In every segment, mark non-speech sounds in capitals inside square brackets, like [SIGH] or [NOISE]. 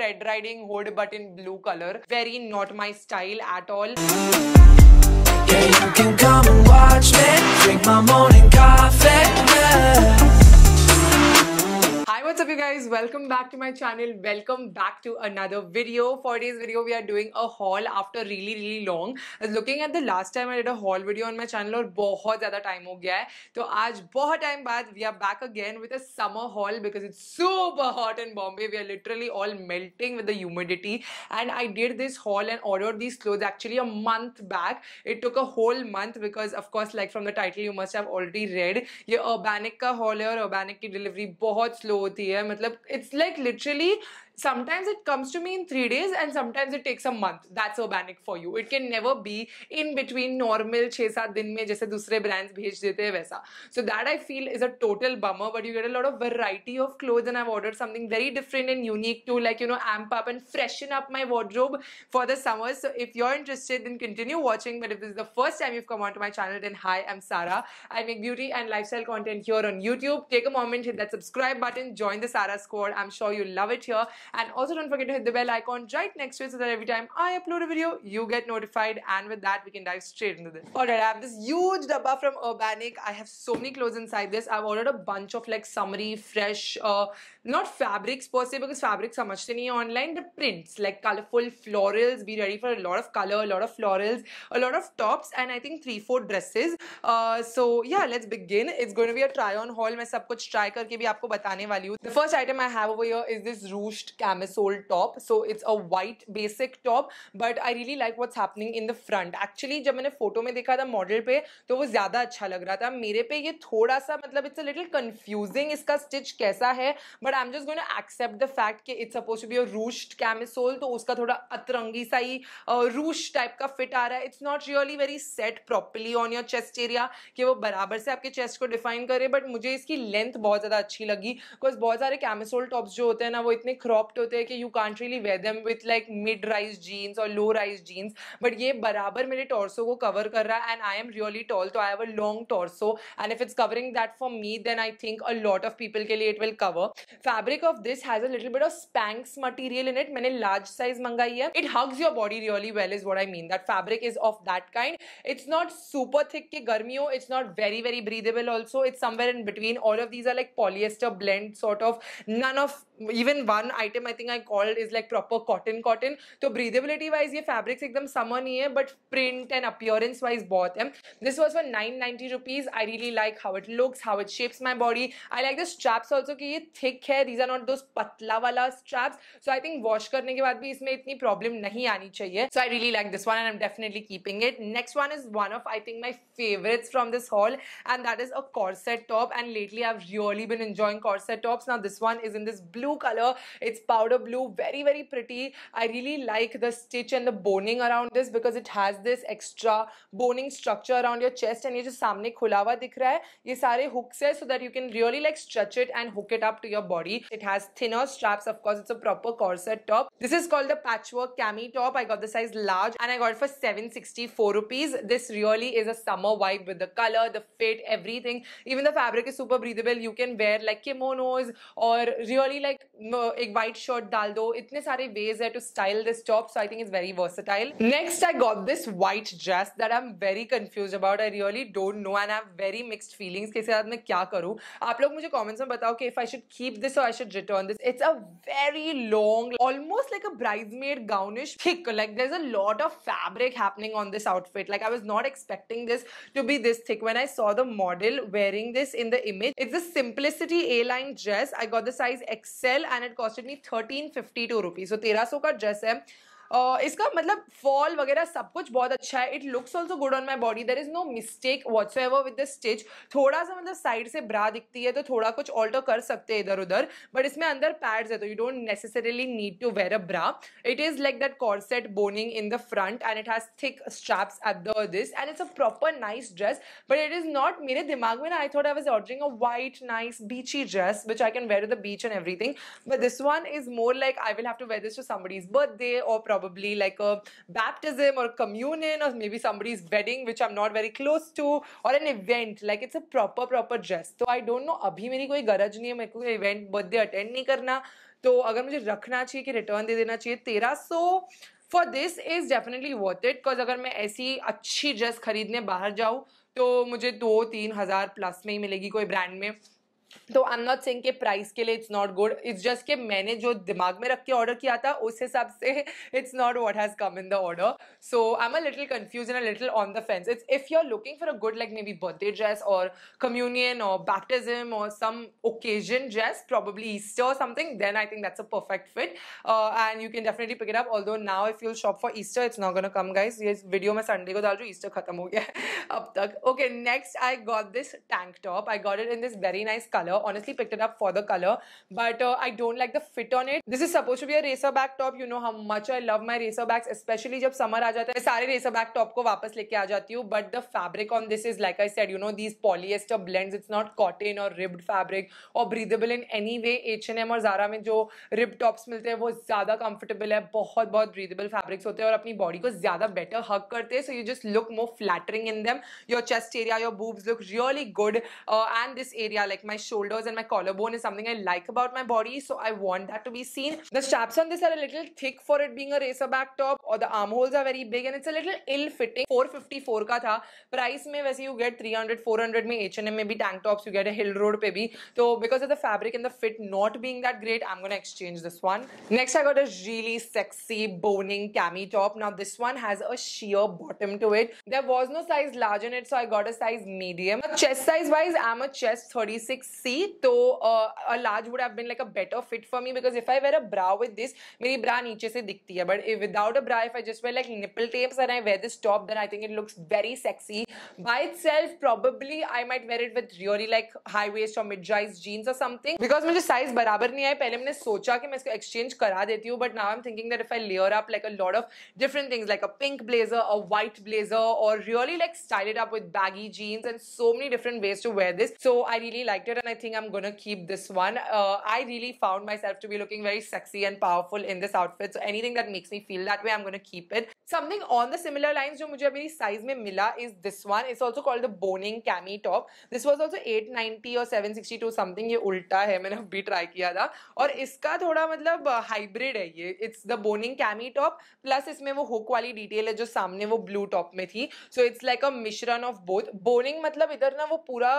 Red Riding Hood but in blue color. Very not my style at all. Yeah, you can come and watch me, drink my morning coffee. Yeah. Hi, what's up you guys? Welcome back to my channel. Welcome back to another video. For today's video, we are doing a haul after really really long. looking at the last time I did a haul video on my channel और बहुत ज़्यादा time हो गया है. तो आज time बाद we are back again with a summer haul because it's super hot in Bombay. We are literally all melting with the humidity. And I did this haul and ordered these clothes actually a month back. It took a whole month because of course like from the title you must have already read. ये Urbanic का haul है और Urbanic की delivery बहुत slow होती है मतलब it's like literally sometimes it comes to me in three days and sometimes it takes a month. That's urbanic for you. It can never be in between normal 6-7 din mein jaise dusre brands bhej dete hai So that I feel is a total bummer but you get a lot of variety of clothes and I've ordered something very different and unique to like you know amp up and freshen up my wardrobe for the summer. So if you're interested then continue watching but if this is the first time you've come onto my channel then hi I'm Sara. I make beauty and lifestyle content here on YouTube. Take a moment hit that subscribe button join the Sara squad. I'm sure you'll love it here and also don't forget to hit the bell icon right next to it so that every time I upload a video, you get notified. And with that, we can dive straight into this. Alright, I have this huge dabba from Urbanic. I have so many clothes inside this. I've ordered a bunch of like summery, fresh, uh, not fabrics per se because fabrics are much online, the prints like colorful florals. Be ready for a lot of color, a lot of florals, a lot of tops, and I think three, four dresses. Uh, so yeah, let's begin. It's going to be a try on haul. I'm going to try करके भी आपको The first item I have over here is this ruched stitched camisole top so it's a white basic top but I really like what's happening in the front actually जब मैंने photo में देखा था model पे तो वो ज़्यादा अच्छा लग रहा था मेरे पे ये थोड़ा सा मतलब इट्स अ लिटिल कंफ्यूजिंग इसका स्टिच कैसा है but I am just going to accept the fact कि it's suppose to be a ruched camisole तो उसका थोड़ा अतरंगी सा ही रूश टाइप का फिट आ रहा है it's not really very set properly on your chest area कि वो बराबर से आपके चेस्ट को डिफाइन करे बट मुझे इसकी लेंथ बहुत ज़्यादा अच्छी लगी बिकॉज बहुत सारे कैमिसोल टॉप्स जो होते हैं ना वो इतने क्रॉस क्रॉप्ड होते हैं कि you can't really wear them with like mid rise jeans और लो राइज जीन्स बट ये बराबर मेरे टॉर्सो को कवर कर रहा है and I am really tall तो I have a long torso and if it's covering that for me then I think a lot of people के लिए it will cover fabric of this has a little bit of Spanx material in it मैंने large size मंगाई है it hugs your body really well is what I mean that fabric is of that kind it's not super thick कि गर्मी हो it's not very very breathable also it's somewhere in between all of these are like polyester blend sort of none of even one I item I think I called is like proper cotton cotton तो breathability wise ये fabrics एकदम summer नहीं है but print and appearance wise बहुत है this was for nine ninety rupees I really like how it looks how it shapes my body I like the straps also कि ये thick है these are not दो पतला वाला straps so I think wash करने के बाद भी इसमें इतनी प्रॉब्लम नहीं आनी चाहिए so I really like this one and am definitely keeping it next one is one of I think my favourites from this haul and that is a corset top and lately I've really been enjoying corset tops. Now this one is in this blue color. It's it's powder blue, very, very pretty. I really like the stitch and the boning around this because it has this extra boning structure around your chest and it is samne सामने dikra हुआ दिख रहा hooks so that you can really like stretch it and hook it up to your body. It has thinner straps. Of course, it's a proper corset top. This is called the patchwork cami top. I got the size large and I got it for 764 rupees. This really is a summer vibe with the color, the fit, everything. Even the fabric is super breathable. You can wear like kimonos or really like एक white white shirt dal do. Itne sare ways hai to style this top. So I think it's very versatile. Next, I got this white dress that I'm very confused about. I really don't know and I have very mixed feelings. Kaise saath main kya karu? Aap log mujhe comments mein batao ki if I should keep this or I should return this. It's a very long, almost like a bridesmaid gownish thick. Like there's a lot of fabric happening on this outfit. Like I was not expecting this to be this thick. When I saw the model wearing this in the image, it's a simplicity A-line dress. I got the size XL and it costed me thirteen fifty two rupees तो तेरह सौ का dress है इसका मतलब fall वगैरह सब कुछ बहुत अच्छा है it looks also good on my body there is no mistake whatsoever with the stitch थोड़ा सा मतलब साइड से ब्रा दिखती है तो थोड़ा कुछ ऑल्टर कर सकते हैं इधर उधर बट इसमें अंदर पैड्स है तो you don't necessarily need to wear a bra it is like that corset boning in the front and it has thick straps at the this and it's a proper nice dress but it is not मेरे दिमाग में ना I thought I was ordering a white nice beachy dress which I can wear the beach and everything but this one is more like I will have to wear this to somebody's somebody's birthday or probably like a baptism or communion or maybe somebody's wedding which I'm not very close to or an event like it's a proper proper dress तो I don't know अभी मेरी कोई गरज नहीं है मेरे को event birthday attend नहीं करना तो अगर मुझे रखना चाहिए कि रिटर्न दे देना चाहिए तेरह सौ for this is definitely worth it because अगर मैं ऐसी अच्छी ड्रेस खरीदने बाहर जाऊँ तो मुझे दो तीन हज़ार प्लस में ही मिलेगी कोई ब्रांड में तो आई एम नॉट सेइंग के प्राइस के लिए it's not good it's just के मैंने जो दिमाग में रख के ऑर्डर किया था उस हिसाब से it's not what has come in the order so I am a little confuse in a little on the fence it's if you are looking for a good like maybe birthday dress or communion or baptism or some occasion dress probably Easter or something then I think that's a perfect fit and you can definitely pick it up although now if you shop for Easter it's not gonna come guys ये video में Sunday को डाल रही Easter खत्म हो गया [LAUGHS] अब तक okay next I got this tank top I got it in this very nice colour color. Honestly, picked it up for the color, but uh, I don't like the fit on it. This is supposed to be a racer back top. You know how much I love my racer backs, especially जब summer आ जाता है. मैं racer back top ko वापस leke aa jati hu. But the fabric on this is like I said, you know these polyester blends. It's not cotton or ribbed fabric or breathable in any way. H&M or Zara mein jo rib tops milte हैं wo zyada comfortable hai. Bahut bahut breathable fabrics hote हैं aur apni body ko zyada better hug karte हैं. So you just look more flattering in them. Your chest area, your boobs look really good. Uh, and this area, like my shoulders and my collarbone is something I like about my body. So I want that to be seen. The straps on this are a little thick for it being a racerback top or the armholes are very big and it's a little ill fitting. 454 ka tha Price में वैसे you get 300 400 में H&M में भी tank tops you get a hill road pe bhi. So because of the fabric and the fit not being that great, I'm going to exchange this one. Next I got a really sexy boning cami top. Now this one has a sheer bottom to it. There was no size large in it so I got a size medium. Now, chest size wise I'm a chest 36 C तो a large would have been like a better fit for me because if I wear a bra with this मेरी bra नीचे से दिखती है but without a bra if I just wear like nipple tapes and I wear this top then I think it looks very sexy by itself probably I might wear it with really like high waist or mid size jeans और something because मुझे size बराबर नहीं आई पहले मैंने सोचा कि मैं इसको एक्सचेंज करा देती हूँ but now am thinking that if I layer up like a lot of different things like a pink blazer a white blazer or really like style it up with baggy jeans and so many different ways to wear this so I really like it and I think I'm gonna keep this one. Uh, I really found myself to be looking very sexy and powerful in this outfit. So anything that makes me feel that way, I'm gonna keep it. Something on the similar lines जो मुझे अभी size में मिला is this one. It's also called the boning cami top. This was also 890 or 762 something. ये उल्टा है मैंने अभी try किया था और इसका थोड़ा मतलब hybrid है ये. It's the boning cami top plus इसमें वो hook वाली detail है जो सामने वो blue top में थी. So it's like a mishran of both. Boning मतलब इधर ना वो पूरा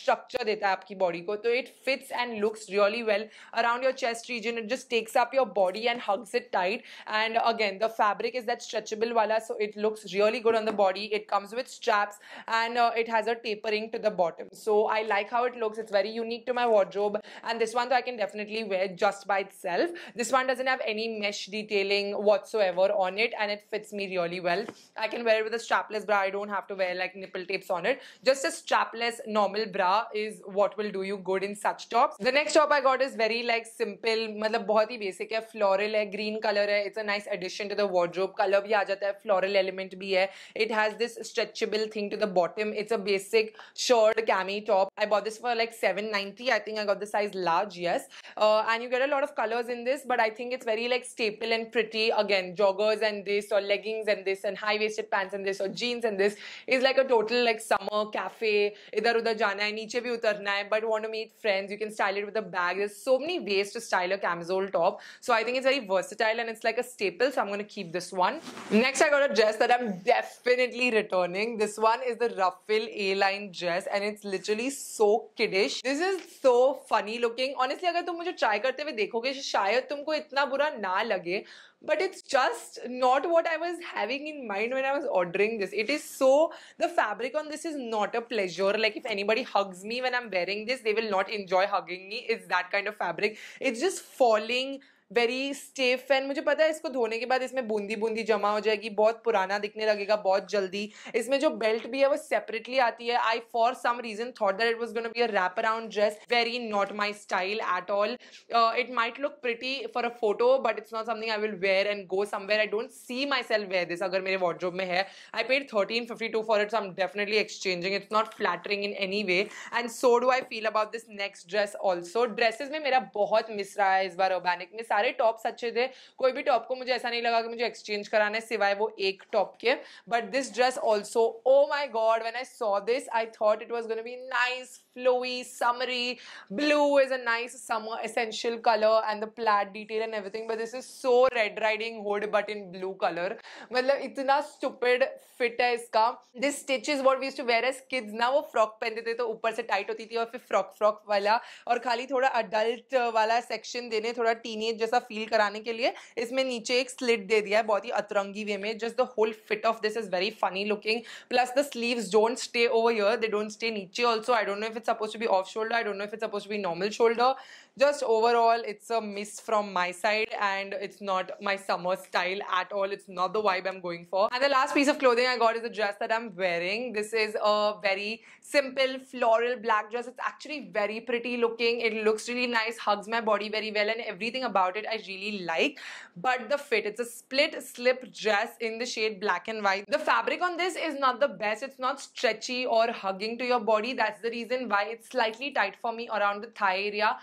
structure uh, देता है आपकी body body ko. So it fits and looks really well around your chest region. It just takes up your body and hugs it tight. And again, the fabric is that stretchable wala, so it looks really good on the body. It comes with straps and uh, it has a tapering to the bottom. So I like how it looks. It's very unique to my wardrobe. And this one though I can definitely wear just by itself. This one doesn't have any mesh detailing whatsoever on it and it fits me really well. I can wear it with a strapless bra. I don't have to wear like nipple tapes on it. Just a strapless normal bra is what will do do you good in such tops. The next top I got is very like simple, मतलब बहुत ही basic है, floral है, green color है, it's a nice addition to the wardrobe. Color भी आ जाता है, floral element भी है. It has this stretchable thing to the bottom. It's a basic short cami top. I bought this for like 790. I think I got the size large, yes. Uh, and you get a lot of colors in this, but I think it's very like staple and pretty. Again, joggers and this or leggings and this and high-waisted pants and this or jeans and this is like a total like summer cafe. इधर उधर जाना है, नीचे भी उतरना है, but but want to meet friends, you can style it with a bag. There's so many ways to style a camisole top. So I think it's very versatile and it's like a staple. So I'm going to keep this one. Next, I got a dress that I'm definitely returning. This one is the ruffle A-line dress and it's literally so kiddish. This is so funny looking. Honestly, अगर तुम मुझे try करते हुए देखोगे शायद तुमको इतना बुरा ना लगे but it's just not what I was having in mind when I was ordering this. It is so, the fabric on this is not a pleasure. Like if anybody hugs me when I'm wearing this, they will not enjoy hugging me. It's that kind of fabric. It's just falling very stiff and मुझे पता है इसको धोने के बाद इसमें बूंदी बूंदी जमा हो जाएगी बहुत पुराना दिखने लगेगा बहुत जल्दी इसमें जो बेल्ट भी है वो सेपरेटली आती है I for some reason thought that it was gonna be a wrap around dress very not my style at all it might look pretty for a photo but it's not something I will wear and go somewhere I don't see myself wear this अगर मेरे wardrobe में है I paid thirteen fifty two for it's um definitely exchanging it's not flattering in any way and so do I feel about this next dress also dresses में मेरा बहुत miss रहा है इस बार ओबैनिक में सारे टॉप्स अच्छे थे कोई भी टॉप को मुझे ऐसा नहीं लगा कि मुझे एक्सचेंज कराना है सिवाय वो एक टॉप के but this dress also oh my god when I saw this I thought it was gonna be nice flowy summery blue is a nice summer essential colour and the pleat detail and everything but this is so red riding hood but in blue colour मतलब इतना stupid fit है इसका this stitch is what we used to wear as kids ना वो frock पहनते थे तो ऊपर से टाइट होती थी और फिर फ्रॉक फ्रॉक वाला और खाली थोड़ा अडल्ट वाला सेक्शन देने थोड़ा टीन एज जैसा फील कराने के लिए इसमें नीचे एक स्लिट दे दिया है बहुत ही अतरंगी वे में just the whole fit of this is very funny looking plus the sleeve don't stay over year they don't stay नीचे also I dot know if it suppose to B off shoulder I dot know if it suppose to B normal shoulder just overall it's a miss from my side and it's not my summer style at all it's not the vibe i'm going for and the last piece of clothing i got is a dress that i'm wearing this is a very simple floral black dress it's actually very pretty looking it looks really nice hugs my body very well and everything about it i really like but the fit it's a split slip dress in the shade black and white the fabric on this is not the best it's not stretchy or hugging to your body that's the reason why it's slightly tight for me around the thigh area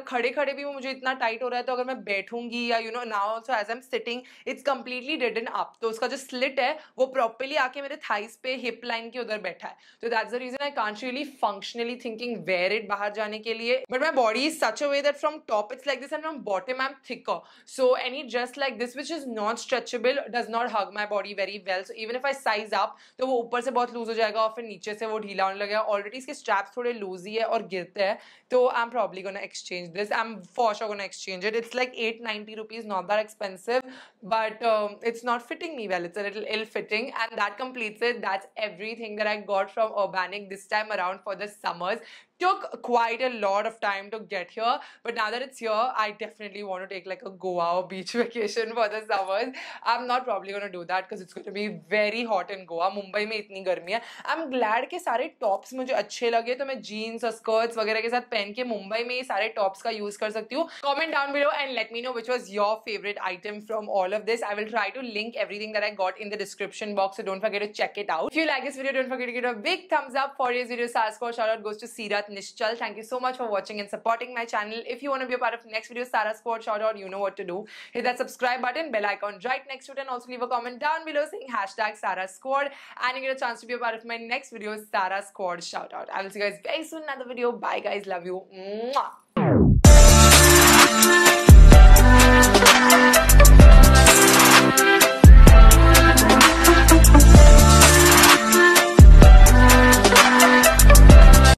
मतलब खड़े खड़े भी वो मुझे इतना tight हो रहा है तो अगर मैं बैठूंगी या you know now also as am sitting it's completely done up तो उसका जो स्लिट है वो प्रॉपरली आके मेरे थाइस पे हिप लाइन के उधर बैठा है तो that's the reason I can't really functionally thinking wear it बाहर जाने के लिए but my body is such a way that from top it's like this and from bottom I am thicker so any just like this which is not stretchable does not hug my body very well so even if I size up तो वो ऊपर से बहुत loose हो जाएगा और फिर नीचे से वो ढीला होने लगेगा ऑलरेडी इसके स्ट्रैप्स थोड़े लूज ही है और गिरते हैं तो I am probably gonna exchange exchange this. I'm for sure gonna exchange it. It's like 890 rupees, not that expensive, but um, it's not fitting me well. It's a little ill-fitting and that completes it. That's everything that I got from Urbanic this time around for the summers took quite a lot of time to get here, but now that it's here, I definitely want to take like a Goa or [LAUGHS] beach vacation for the summers. I'm not probably going to do that because it's going to be very hot in Goa. Mumbai itni garmi hai. i I'm glad ke sare tops mujhe अच्छे लगे तो main jeans, और skirts वगैरह के साथ पहन के मुंबई में ये सारे टॉप्स का यूज कर सकती हूँ. Comment down below and let me know which was your favorite item from all of this. I will try to link everything that I got in the description box, so don't forget to check it out. If you like this video, don't forget to give it a big thumbs up. For this video, Sasquatch shout out goes to Sirat Nishchal. Thank you so much for watching and supporting my channel. If you want to be a part of the next video, Sara Squad shout out, you know what to do. Hit that subscribe button, bell icon right next to it and also leave a comment down below saying hashtag Sara Squad and you get a chance to be a part of my next video, Sara Squad shout out. I will see you guys very soon in another video. Bye guys, love you. Mwah.